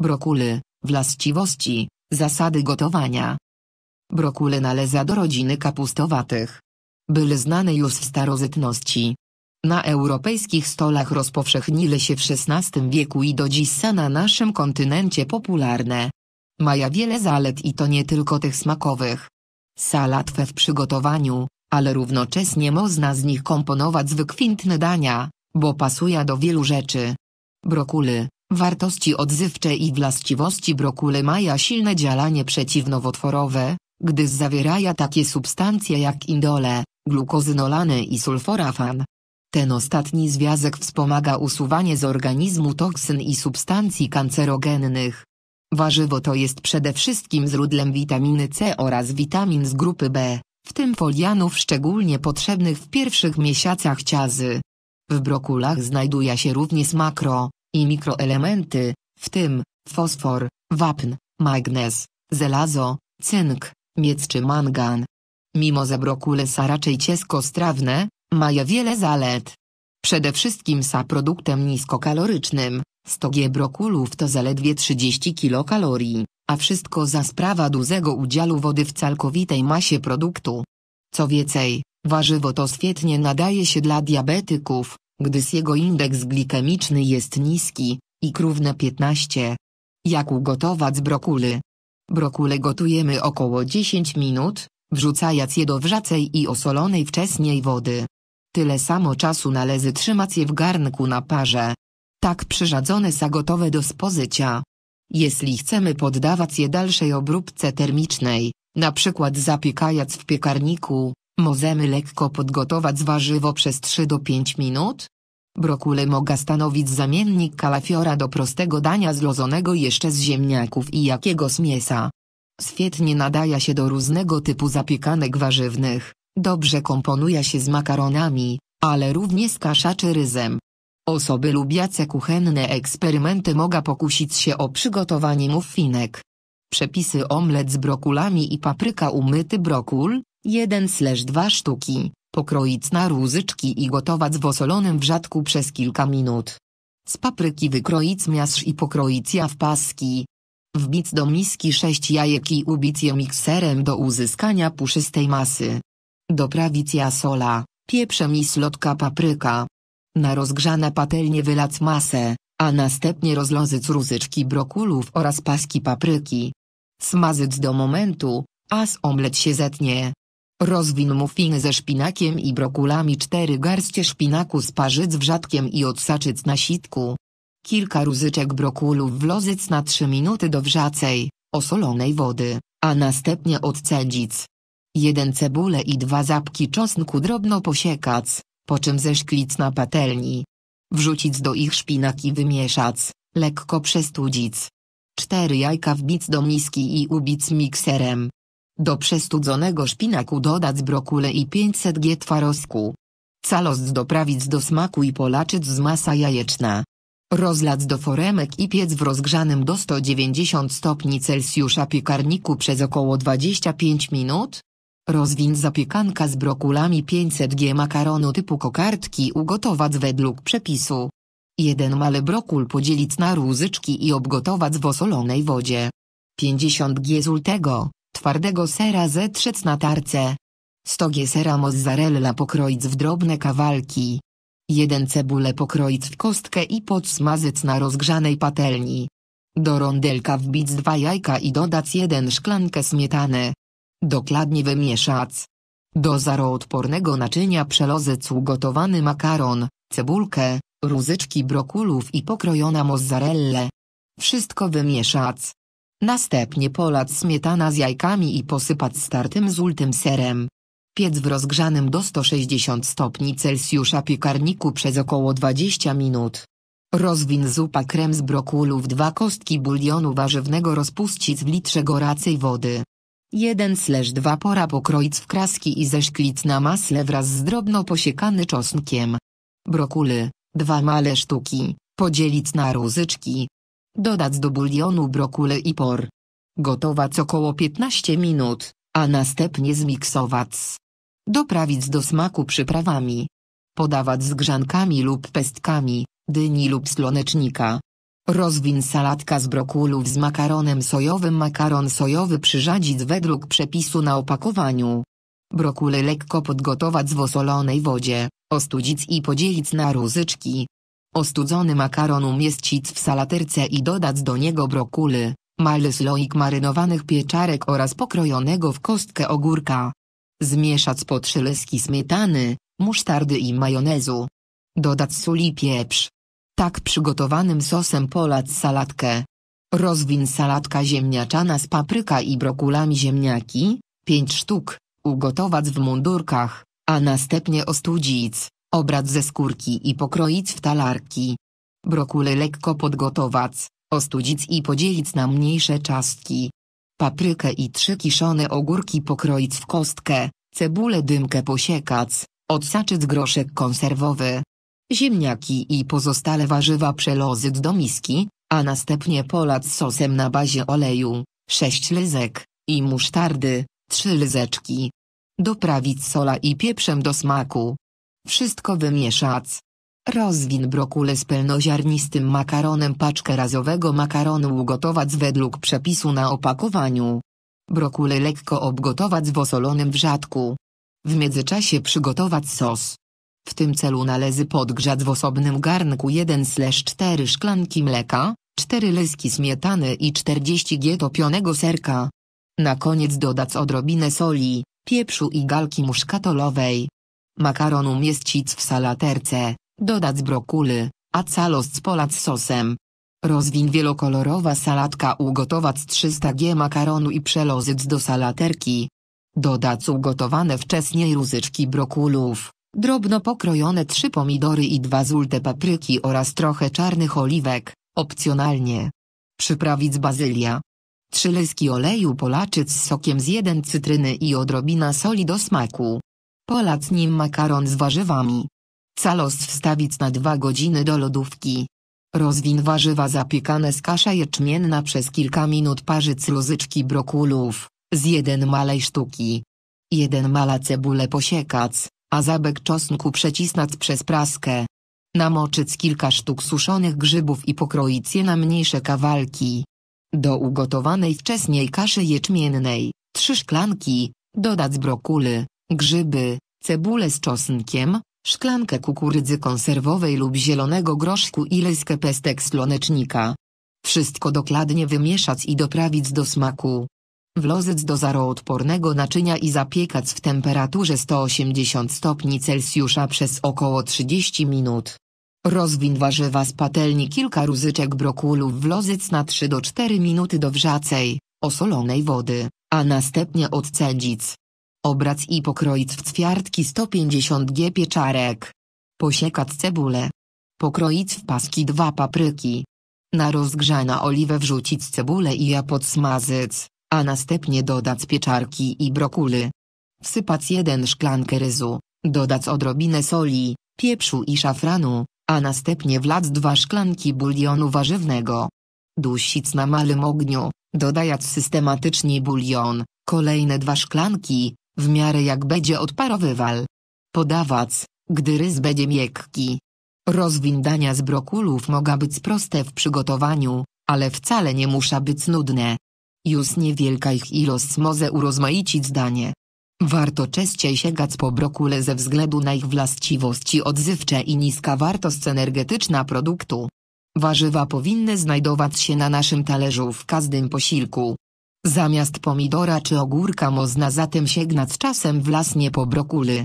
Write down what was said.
Brokuły, właściwości, zasady gotowania. Brokuly należą do rodziny kapustowatych. Były znane już w starożytności. Na europejskich stolach rozpowszechnili się w XVI wieku i do dziś są na naszym kontynencie popularne. Maja wiele zalet i to nie tylko tych smakowych. Salatwę w przygotowaniu, ale równocześnie można z nich komponować wykwintne dania, bo pasuje do wielu rzeczy. Brokuly, Wartości odzywcze i właściwości brokuli mają silne działanie przeciwnowotworowe, gdyż zawierają takie substancje jak indole, glukozynolany i sulforafan. Ten ostatni związek wspomaga usuwanie z organizmu toksyn i substancji kancerogennych. Warzywo to jest przede wszystkim źródłem witaminy C oraz witamin z grupy B, w tym folianów szczególnie potrzebnych w pierwszych miesiącach ciazy. W brokulach znajduje się również makro, i mikroelementy, w tym fosfor, wapń, magnez, żelazo, cynk, miedź czy mangan. Mimo że brokule są raczej cieskostrawne, mają wiele zalet. Przede wszystkim są produktem niskokalorycznym, 100 g brokulów to zaledwie 30 kilokalorii, a wszystko za sprawa dużego udziału wody w całkowitej masie produktu. Co więcej, warzywo to świetnie nadaje się dla diabetyków, gdyż jego indeks glikemiczny jest niski, i na 15. Jak ugotować brokuły? Brokule gotujemy około 10 minut, wrzucając je do wrzacej i osolonej wcześniej wody. Tyle samo czasu należy trzymać je w garnku na parze. Tak przyrzadzone są gotowe do spożycia. Jeśli chcemy poddawać je dalszej obróbce termicznej, na przykład zapiekając w piekarniku, Możemy lekko podgotować warzywo przez 3 do 5 minut. Brokule mogą stanowić zamiennik kalafiora do prostego dania zlozonego jeszcze z ziemniaków i jakiegoś mięsa. Świetnie nadaje się do różnego typu zapiekanek warzywnych, dobrze komponuje się z makaronami, ale również z kasza czy ryzem. Osoby lubiące kuchenne eksperymenty mogą pokusić się o przygotowanie muffinek. Przepisy omlet z brokulami i papryka umyty brokul, 1 slash 2 sztuki, pokroić na różyczki i gotować w osolonym wrzadku przez kilka minut. Z papryki wykroić miasz i pokroić ja w paski. Wbić do miski 6 jajek i ubić je mikserem do uzyskania puszystej masy. Doprawić ja sola, pieprzem i slotka papryka. Na rozgrzane patelnie wylać masę, a następnie rozlozyć różyczki brokulów oraz paski papryki. Smazyć do momentu, a z omlet się zetnie. Rozwin mufiny ze szpinakiem i brokulami Cztery garście szpinaku z parzyc w i odsaczyc na sitku. Kilka rózyczek brokulów wlozyc na 3 minuty do wrzacej, osolonej wody, a następnie odcedzic. Jeden cebulę i dwa zapki czosnku drobno posiekac, po czym ze szklic na patelni. Wrzucić do ich szpinak i wymieszac, lekko przestudzic. Cztery jajka wbic do miski i ubic mikserem. Do przestudzonego szpinaku dodać brokule i 500 g twarosku. Calos doprawić do smaku i polaczyć z masa jajeczna. Rozlać do foremek i piec w rozgrzanym do 190 stopni Celsjusza piekarniku przez około 25 minut. Rozwiń zapiekanka z brokulami 500 g makaronu typu kokardki ugotować według przepisu. Jeden mały brokul podzielić na rózyczki i obgotować w osolonej wodzie. 50 g zultego twardego sera zetrzeć na tarce. Stogie sera mozzarella pokroić w drobne kawałki. Jeden cebulę pokroić w kostkę i podsmazyć na rozgrzanej patelni. Do rondelka wbić dwa jajka i dodać jeden szklankę smietany. Dokładnie wymieszać. Do zaroodpornego naczynia przelozyć ugotowany makaron, cebulkę, rózyczki brokulów i pokrojona mozzarella. Wszystko wymieszać. Następnie polać smietana z jajkami i posypać startym zultym serem. Piec w rozgrzanym do 160 stopni Celsjusza piekarniku przez około 20 minut. Rozwin zupa krem z brokulu w dwa kostki bulionu warzywnego rozpuścić w litrze goracej wody. 1-2 pora pokroić w kraski i zeszklić na masle wraz z drobno posiekany czosnkiem. Brokuły, 2 male sztuki, podzielić na rózyczki, Dodać do bulionu brokule i por. Gotować około 15 minut, a następnie zmiksować. Doprawić do smaku przyprawami. Podawać z grzankami lub pestkami, dyni lub słonecznika. Rozwin salatka z brokulów z makaronem sojowym. Makaron sojowy przyrzadzić według przepisu na opakowaniu. Brokule lekko podgotować w osolonej wodzie, ostudzić i podzielić na rózyczki. Ostudzony makaron umieścić w salaterce i dodać do niego brokuły, mały sloik marynowanych pieczarek oraz pokrojonego w kostkę ogórka. Zmieszać po trzy lyski smietany, musztardy i majonezu. Dodać sól i pieprz. Tak przygotowanym sosem polać salatkę. Rozwin salatka ziemniaczana z papryka i brokulami ziemniaki, pięć sztuk, ugotować w mundurkach, a następnie ostudzić. Obrać ze skórki i pokroić w talarki. Brokuły lekko podgotować, ostudzić i podzielić na mniejsze czastki. Paprykę i trzy kiszone ogórki pokroić w kostkę, cebulę dymkę posiekać, odsaczyć groszek konserwowy. Ziemniaki i pozostałe warzywa przelozyć do miski, a następnie polać sosem na bazie oleju, 6 lyzek, i musztardy, 3 lyzeczki. Doprawić sola i pieprzem do smaku. Wszystko wymieszać. Rozwin brokule z pełnoziarnistym makaronem paczkę razowego makaronu ugotować według przepisu na opakowaniu. Brokule lekko obgotować w osolonym wrzadku. W międzyczasie przygotować sos. W tym celu należy podgrzać w osobnym garnku 1/4 szklanki mleka, 4 lyski smietany i 40 g topionego serka. Na koniec dodać odrobinę soli, pieprzu i galki muszkatolowej. Makaron umieścić w salaterce, dodać brokuły, a całość polać sosem. Rozwin wielokolorowa salatka ugotować 300 g makaronu i przelozyć do salaterki. Dodać ugotowane wcześniej rózyczki brokulów, drobno pokrojone trzy pomidory i dwa zulte papryki oraz trochę czarnych oliwek, opcjonalnie. Przyprawić bazylia. Trzy lyski oleju polaczyć z sokiem z jeden cytryny i odrobina soli do smaku. Polać nim makaron z warzywami. Calos wstawić na dwa godziny do lodówki. Rozwin warzywa zapiekane z kasza jeczmienna przez kilka minut parzyc luzyczki brokulów, z jeden malej sztuki. Jeden mala cebulę posiekac, a zabek czosnku przecisnać przez praskę. Namoczyć kilka sztuk suszonych grzybów i pokroić je na mniejsze kawałki. Do ugotowanej wcześniej kaszy jeczmiennej, trzy szklanki, dodać brokuły, grzyby, cebulę z czosnkiem, szklankę kukurydzy konserwowej lub zielonego groszku i leskę pestek słonecznika. Wszystko dokładnie wymieszać i doprawić do smaku. Wlozyc do zaroodpornego naczynia i zapiekać w temperaturze 180 stopni Celsjusza przez około 30 minut. Rozwin warzywa z patelni kilka rózyczek brokulów wlozyc na 3 do 4 minuty do wrzacej, osolonej wody, a następnie odcedzic. Obrac i pokroić w ćwiartki 150 g pieczarek. Posiekać cebulę. Pokroić w paski dwa papryki. Na rozgrzana oliwę wrzucić cebulę i ja podsmazyć, a następnie dodać pieczarki i brokuły. Wsypać jeden szklankę ryżu, dodać odrobinę soli, pieprzu i szafranu, a następnie wlać dwa szklanki bulionu warzywnego. Dusić na małym ogniu, dodając systematycznie bulion, kolejne dwa szklanki, w miarę jak będzie odparowywal. Podawac, gdy ryż będzie miękki. Rozwindania z brokulów mogą być proste w przygotowaniu, ale wcale nie muszą być nudne. Już niewielka ich ilość może urozmaicić danie. Warto częściej sięgać po brokule ze względu na ich właściwości odzywcze i niska wartość energetyczna produktu. Warzywa powinny znajdować się na naszym talerzu w każdym posiłku. Zamiast pomidora czy ogórka można zatem sięgnąć czasem w las nie po brokuły,